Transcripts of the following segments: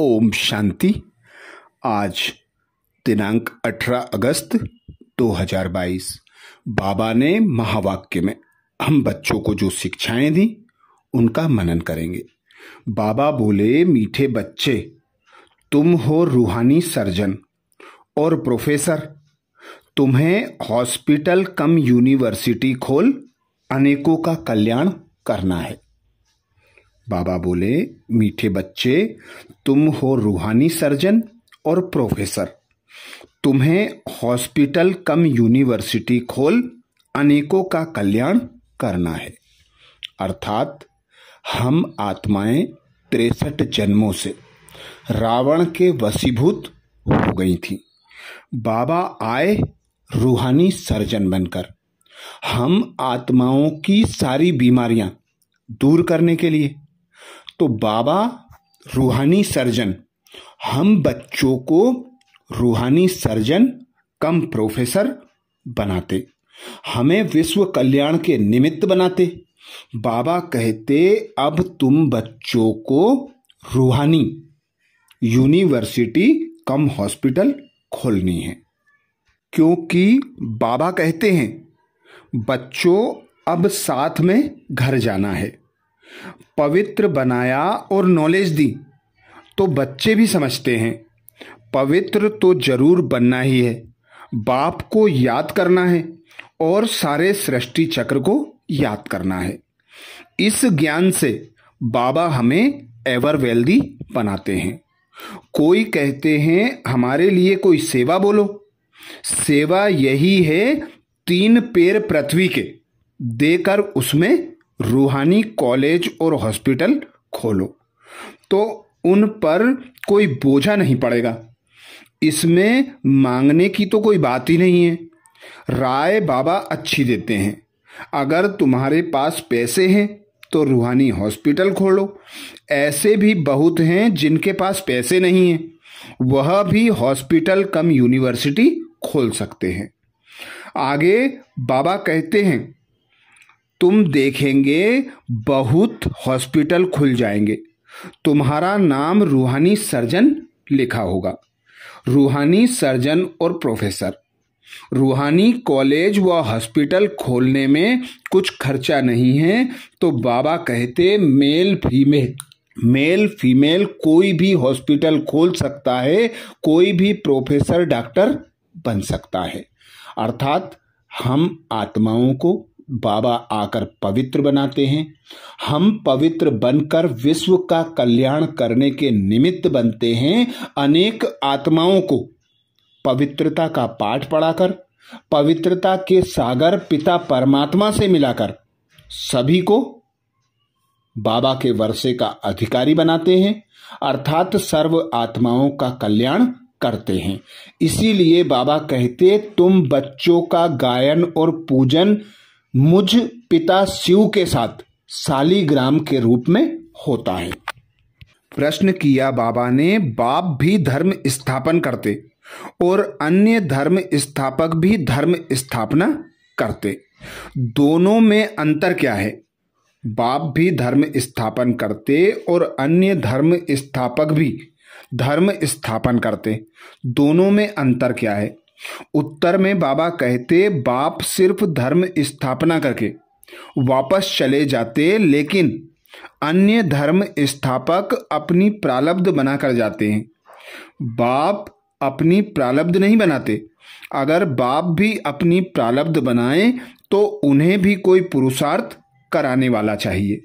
ओम शांति आज दिनांक 18 अगस्त 2022 बाबा ने महावाक्य में हम बच्चों को जो शिक्षाएं दी उनका मनन करेंगे बाबा बोले मीठे बच्चे तुम हो रूहानी सर्जन और प्रोफेसर तुम्हें हॉस्पिटल कम यूनिवर्सिटी खोल अनेकों का कल्याण करना है बाबा बोले मीठे बच्चे तुम हो रूहानी सर्जन और प्रोफेसर तुम्हें हॉस्पिटल कम यूनिवर्सिटी खोल अनेकों का कल्याण करना है अर्थात हम आत्माएं तिरसठ जन्मों से रावण के वसीभूत हो गई थी बाबा आए रूहानी सर्जन बनकर हम आत्माओं की सारी बीमारियां दूर करने के लिए तो बाबा रूहानी सर्जन हम बच्चों को रूहानी सर्जन कम प्रोफेसर बनाते हमें विश्व कल्याण के निमित्त बनाते बाबा कहते अब तुम बच्चों को रूहानी यूनिवर्सिटी कम हॉस्पिटल खोलनी है क्योंकि बाबा कहते हैं बच्चों अब साथ में घर जाना है पवित्र बनाया और नॉलेज दी तो बच्चे भी समझते हैं पवित्र तो जरूर बनना ही है बाप को याद करना है और सारे सृष्टि चक्र को याद करना है इस ज्ञान से बाबा हमें एवर वेल्दी बनाते हैं कोई कहते हैं हमारे लिए कोई सेवा बोलो सेवा यही है तीन पेर पृथ्वी के देकर उसमें रूहानी कॉलेज और हॉस्पिटल खोलो तो उन पर कोई बोझा नहीं पड़ेगा इसमें मांगने की तो कोई बात ही नहीं है राय बाबा अच्छी देते हैं अगर तुम्हारे पास पैसे हैं तो रूहानी हॉस्पिटल खोलो ऐसे भी बहुत हैं जिनके पास पैसे नहीं हैं वह भी हॉस्पिटल कम यूनिवर्सिटी खोल सकते हैं आगे बाबा कहते हैं तुम देखेंगे बहुत हॉस्पिटल खुल जाएंगे तुम्हारा नाम रूहानी सर्जन लिखा होगा रूहानी सर्जन और प्रोफेसर रूहानी कॉलेज व हॉस्पिटल खोलने में कुछ खर्चा नहीं है तो बाबा कहते मेल फीमेल मेल फीमेल कोई भी हॉस्पिटल खोल सकता है कोई भी प्रोफेसर डॉक्टर बन सकता है अर्थात हम आत्माओं को बाबा आकर पवित्र बनाते हैं हम पवित्र बनकर विश्व का कल्याण करने के निमित्त बनते हैं अनेक आत्माओं को पवित्रता का पाठ पढ़ाकर पवित्रता के सागर पिता परमात्मा से मिलाकर सभी को बाबा के वर्षे का अधिकारी बनाते हैं अर्थात सर्व आत्माओं का कल्याण करते हैं इसीलिए बाबा कहते तुम बच्चों का गायन और पूजन मुझ पिता शिव के साथ सालीग्राम के रूप में होता है प्रश्न किया बाबा ने बाप भी धर्म स्थापन करते और अन्य धर्म स्थापक भी धर्म स्थापना करते दोनों में अंतर क्या है बाप भी धर्म स्थापन करते और अन्य धर्म स्थापक भी धर्म स्थापन करते दोनों में अंतर क्या है उत्तर में बाबा कहते बाप सिर्फ धर्म स्थापना करके वापस चले जाते लेकिन अन्य धर्म स्थापक अपनी प्रालब्ध बना कर जाते हैं बाप अपनी प्रालब्ध नहीं बनाते अगर बाप भी अपनी प्रालब्ध बनाए तो उन्हें भी कोई पुरुषार्थ कराने वाला चाहिए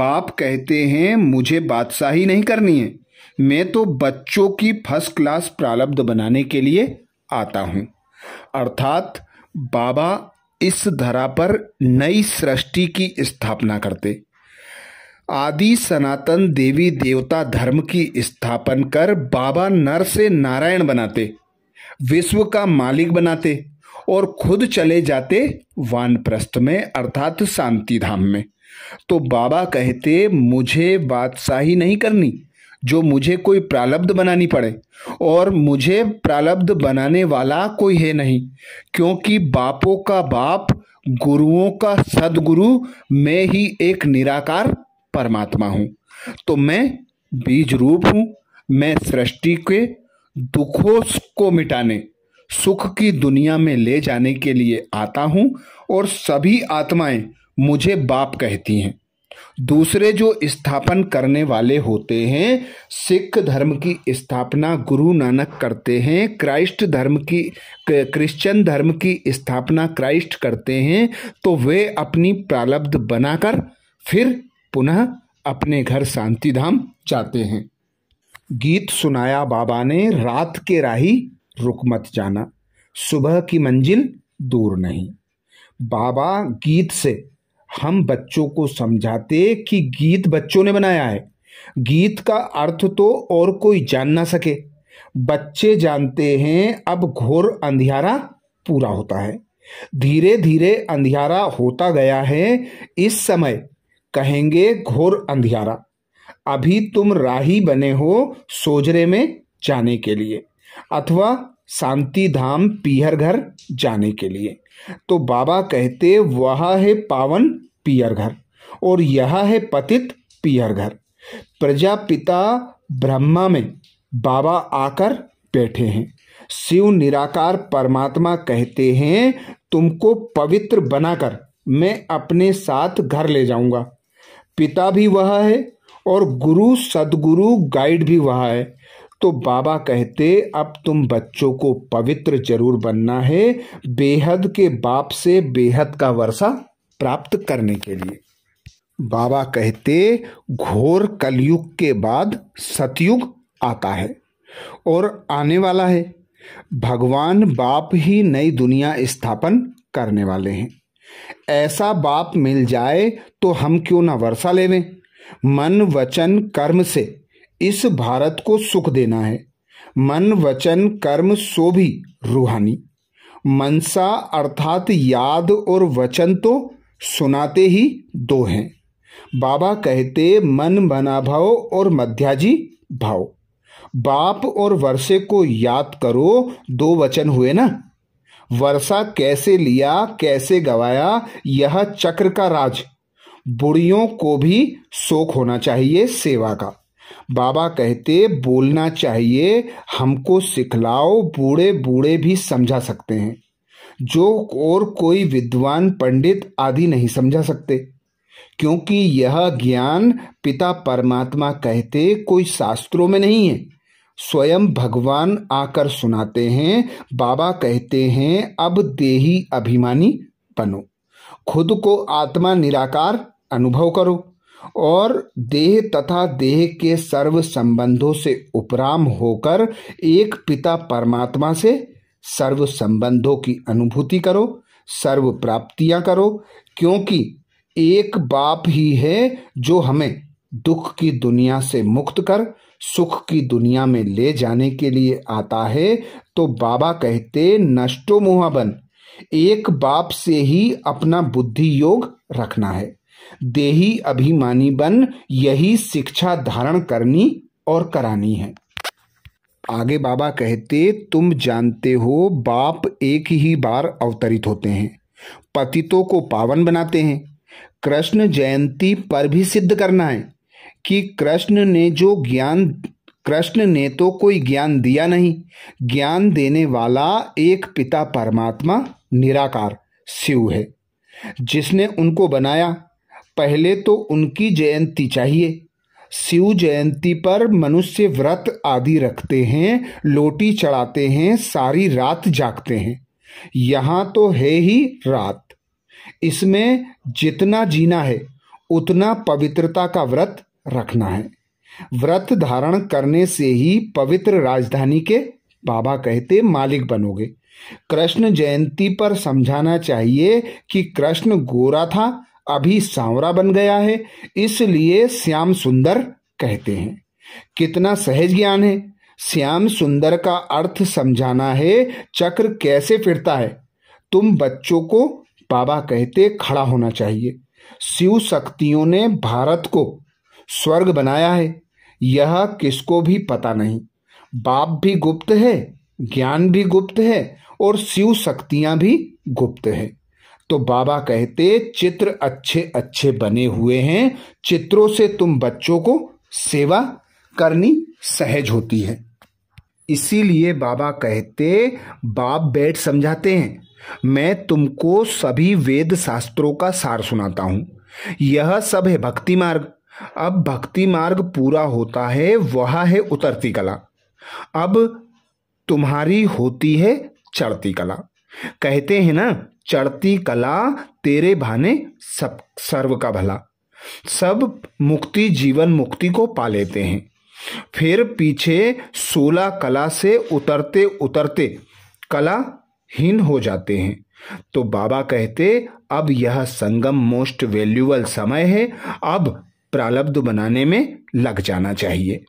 बाप कहते हैं मुझे बादशाही नहीं करनी है मैं तो बच्चों की फर्स्ट क्लास प्रालब्ध बनाने के लिए आता हूँ अर्थात बाबा इस धरा पर नई सृष्टि की स्थापना करते आदि सनातन देवी देवता धर्म की स्थापन कर बाबा नर से नारायण बनाते विश्व का मालिक बनाते और खुद चले जाते वानप्रस्थ में अर्थात शांति धाम में तो बाबा कहते मुझे बादशाही नहीं करनी जो मुझे कोई प्रालब्ध बनानी पड़े और मुझे प्रालब्ध बनाने वाला कोई है नहीं क्योंकि बापों का बाप गुरुओं का सदगुरु मैं ही एक निराकार परमात्मा हूँ तो मैं बीज रूप हूँ मैं सृष्टि के दुखों को मिटाने सुख की दुनिया में ले जाने के लिए आता हूँ और सभी आत्माएं मुझे बाप कहती हैं दूसरे जो स्थापन करने वाले होते हैं सिख धर्म की स्थापना गुरु नानक करते हैं क्राइस्ट धर्म की क्रिश्चियन धर्म की स्थापना क्राइस्ट करते हैं तो वे अपनी प्रलब्ध बनाकर फिर पुनः अपने घर शांति धाम जाते हैं गीत सुनाया बाबा ने रात के राही रुक मत जाना सुबह की मंजिल दूर नहीं बाबा गीत से हम बच्चों को समझाते कि गीत बच्चों ने बनाया है गीत का अर्थ तो और कोई जान ना सके बच्चे जानते हैं अब घोर अंधियारा पूरा होता है धीरे धीरे अंधियारा होता गया है इस समय कहेंगे घोर अंधियारा अभी तुम राही बने हो सोजरे में जाने के लिए अथवा शांति धाम पीहर घर जाने के लिए तो बाबा कहते वह है पावन पियर घर और यह है पतित पियर घर प्रजापिता ब्रह्मा में बाबा आकर बैठे हैं शिव निराकार परमात्मा कहते हैं तुमको पवित्र बनाकर मैं अपने साथ घर ले जाऊंगा पिता भी वह है और गुरु सदगुरु गाइड भी वह है तो बाबा कहते अब तुम बच्चों को पवित्र जरूर बनना है बेहद के बाप से बेहद का वर्षा प्राप्त करने के लिए बाबा कहते घोर कलयुग के बाद सतयुग आता है और आने वाला है भगवान बाप ही नई दुनिया स्थापन करने वाले हैं ऐसा बाप मिल जाए तो हम क्यों ना वर्षा लेवें मन वचन कर्म से इस भारत को सुख देना है मन वचन कर्म सो भी रूहानी मनसा अर्थात याद और वचन तो सुनाते ही दो हैं बाबा कहते मन बना भाव और मध्याजी भाव बाप और वर्षे को याद करो दो वचन हुए ना वर्षा कैसे लिया कैसे गवाया यह चक्र का राज बुढ़ियों को भी शोक होना चाहिए सेवा का बाबा कहते बोलना चाहिए हमको सिखलाओ बूढ़े बूढ़े भी समझा सकते हैं जो और कोई विद्वान पंडित आदि नहीं समझा सकते क्योंकि यह ज्ञान पिता परमात्मा कहते कोई शास्त्रों में नहीं है स्वयं भगवान आकर सुनाते हैं बाबा कहते हैं अब देही अभिमानी बनो खुद को आत्मा निराकार अनुभव करो और देह तथा देह के सर्व संबंधों से उपराम होकर एक पिता परमात्मा से सर्व संबंधों की अनुभूति करो सर्व प्राप्तियां करो क्योंकि एक बाप ही है जो हमें दुख की दुनिया से मुक्त कर सुख की दुनिया में ले जाने के लिए आता है तो बाबा कहते नष्टो बन एक बाप से ही अपना बुद्धि योग रखना है देही अभिमानी बन यही शिक्षा धारण करनी और करानी है आगे बाबा कहते तुम जानते हो बाप एक ही बार अवतरित होते हैं पतितों को पावन बनाते हैं कृष्ण जयंती पर भी सिद्ध करना है कि कृष्ण ने जो ज्ञान कृष्ण ने तो कोई ज्ञान दिया नहीं ज्ञान देने वाला एक पिता परमात्मा निराकार शिव है जिसने उनको बनाया पहले तो उनकी जयंती चाहिए शिव जयंती पर मनुष्य व्रत आदि रखते हैं लोटी चढ़ाते हैं सारी रात जागते हैं यहाँ तो है ही रात इसमें जितना जीना है उतना पवित्रता का व्रत रखना है व्रत धारण करने से ही पवित्र राजधानी के बाबा कहते मालिक बनोगे कृष्ण जयंती पर समझाना चाहिए कि कृष्ण गोरा था अभी सांवरा बन गया है इसलिए श्याम सुंदर कहते हैं कितना सहज ज्ञान है श्याम सुंदर का अर्थ समझाना है चक्र कैसे फिरता है तुम बच्चों को बाबा कहते खड़ा होना चाहिए शिव शक्तियों ने भारत को स्वर्ग बनाया है यह किसको भी पता नहीं बाप भी गुप्त है ज्ञान भी गुप्त है और शिव शक्तियां भी गुप्त है तो बाबा कहते चित्र अच्छे अच्छे बने हुए हैं चित्रों से तुम बच्चों को सेवा करनी सहज होती है इसीलिए बाबा कहते बाप बैठ समझाते हैं मैं तुमको सभी वेद शास्त्रों का सार सुनाता हूं यह सब है भक्ति मार्ग अब भक्ति मार्ग पूरा होता है वह है उतरती कला अब तुम्हारी होती है चढ़ती कला कहते हैं ना चढ़ती कला तेरे भाने सब सर्व का भला सब मुक्ति जीवन मुक्ति को पा लेते हैं फिर पीछे सोलह कला से उतरते उतरते कला हीन हो जाते हैं तो बाबा कहते अब यह संगम मोस्ट वैल्यूबल समय है अब प्रालब्ध बनाने में लग जाना चाहिए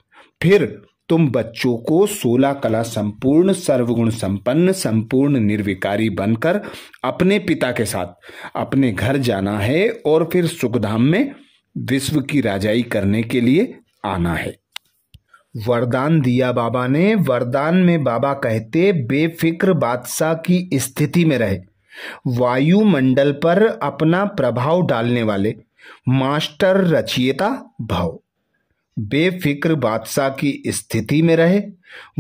फिर तुम बच्चों को सोलह कला संपूर्ण सर्वगुण संपन्न संपूर्ण निर्विकारी बनकर अपने पिता के साथ अपने घर जाना है और फिर सुखधाम में विश्व की राजाई करने के लिए आना है वरदान दिया बाबा ने वरदान में बाबा कहते बेफिक्र बादशाह की स्थिति में रहे वायुमंडल पर अपना प्रभाव डालने वाले मास्टर रचियता भाव बेफिक्र बादशाह की स्थिति में रहे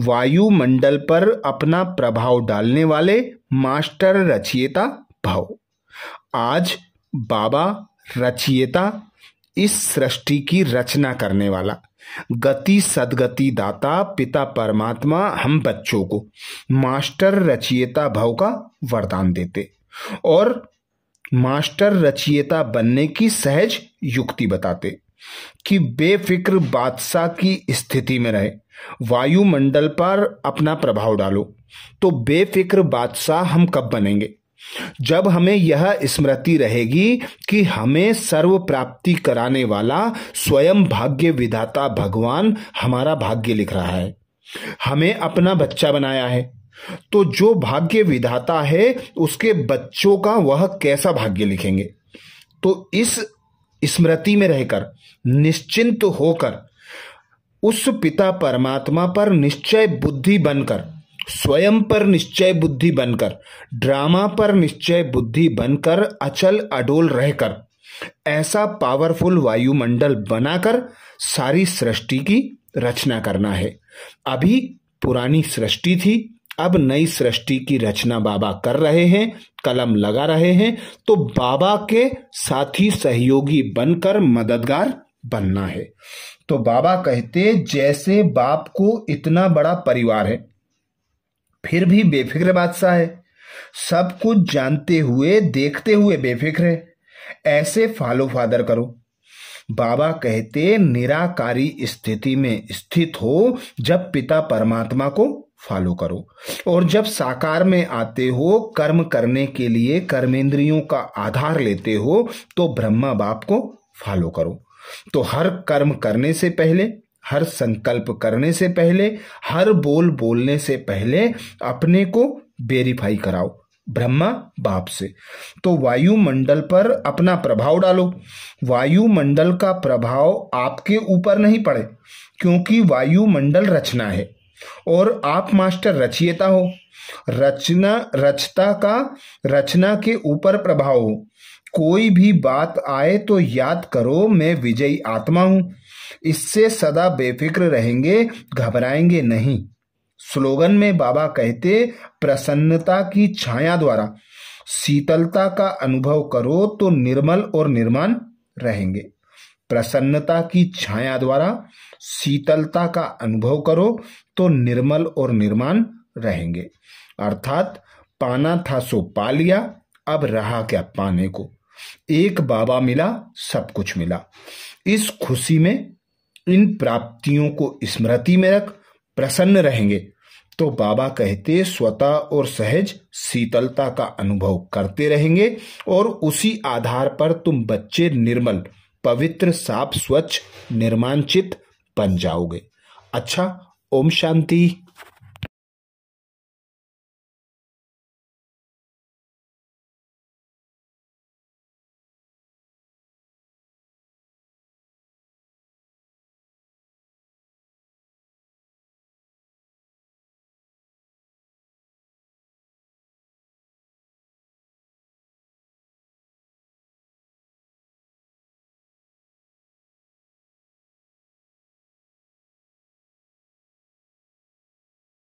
वायुमंडल पर अपना प्रभाव डालने वाले मास्टर रचियता भव आज बाबा रचियता इस सृष्टि की रचना करने वाला गति सदगति दाता पिता परमात्मा हम बच्चों को मास्टर रचियता भाव का वरदान देते और मास्टर रचियता बनने की सहज युक्ति बताते कि बेफिक्र बादशाह की स्थिति में रहे वायुमंडल पर अपना प्रभाव डालो तो बेफिक्र बादशाह हम कब बनेंगे जब हमें यह स्मृति रहेगी कि हमें सर्व प्राप्ति कराने वाला स्वयं भाग्य विधाता भगवान हमारा भाग्य लिख रहा है हमें अपना बच्चा बनाया है तो जो भाग्य विधाता है उसके बच्चों का वह कैसा भाग्य लिखेंगे तो इस स्मृति में रहकर निश्चिंत होकर उस पिता परमात्मा पर निश्चय बुद्धि बनकर स्वयं पर निश्चय बुद्धि बनकर ड्रामा पर निश्चय बुद्धि बनकर अचल अडोल रहकर ऐसा पावरफुल वायुमंडल बनाकर सारी सृष्टि की रचना करना है अभी पुरानी सृष्टि थी अब नई सृष्टि की रचना बाबा कर रहे हैं कलम लगा रहे हैं तो बाबा के साथी सहयोगी बनकर मददगार बनना है तो बाबा कहते जैसे बाप को इतना बड़ा परिवार है फिर भी बेफिक्र बादशाह है सब कुछ जानते हुए देखते हुए बेफिक्र है ऐसे फॉलो फादर करो बाबा कहते निराकारी स्थिति में स्थित हो जब पिता परमात्मा को फॉलो करो और जब साकार में आते हो कर्म करने के लिए कर्मेंद्रियों का आधार लेते हो तो ब्रह्मा बाप को फॉलो करो तो हर कर्म करने से पहले हर संकल्प करने से पहले हर बोल बोलने से पहले अपने को वेरीफाई कराओ ब्रह्मा बाप से तो वायुमंडल पर अपना प्रभाव डालो वायुमंडल का प्रभाव आपके ऊपर नहीं पड़े क्योंकि वायुमंडल रचना है और आप मास्टर रचियता हो रचना रचता का रचना के ऊपर प्रभाव हो कोई भी बात आए तो याद करो मैं विजयी आत्मा हूं इससे सदा बेफिक्र रहेंगे घबराएंगे नहीं स्लोगन में बाबा कहते प्रसन्नता की छाया द्वारा शीतलता का अनुभव करो तो निर्मल और निर्माण रहेंगे प्रसन्नता की छाया द्वारा शीतलता का अनुभव करो तो निर्मल और निर्माण रहेंगे अर्थात पाना था सो पा लिया अब रहा क्या पाने को एक बाबा मिला सब कुछ मिला इस खुशी में इन प्राप्तियों को स्मृति में रख प्रसन्न रहेंगे तो बाबा कहते स्वतः और सहज शीतलता का अनुभव करते रहेंगे और उसी आधार पर तुम बच्चे निर्मल पवित्र साफ स्वच्छ निर्माणचित बन जाओगे अच्छा ओम शांति